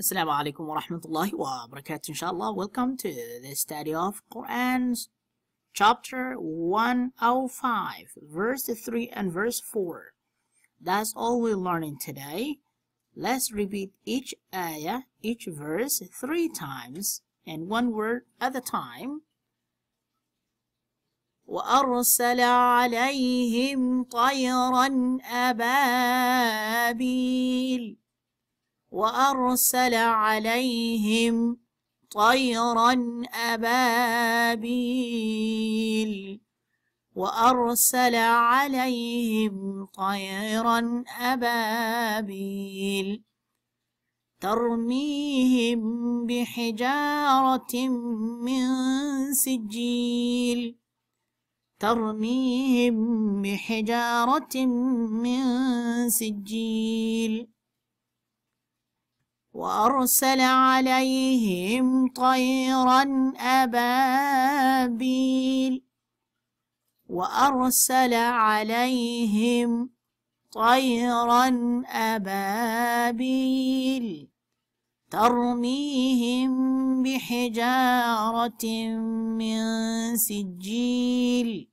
Assalamu alaikum wa rahmatullahi wa barakatuh inshaAllah. Welcome to the study of Quran chapter 105 verse 3 and verse 4. That's all we're learning today. Let's repeat each ayah, each verse three times and one word at a time. وأرسل عليهم طيرا أبابيل وأرسل عليهم طيرا أبابيل وأرسل عليهم طيرا أبابيل ترميهم بحجارة من سجيل ترميهم بحجارة من سجيل وأرسل عليهم طيرا أبابيل وأرسل عليهم طيرا أبابيل ترميهم بحجارة من سجيل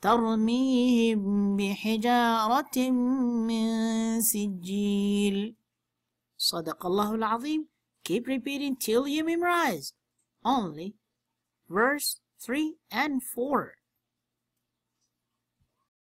ترميهم بحجارة من سجيل Sadaqallahul al-Azim. Keep repeating till you memorize. Only verse 3 and 4.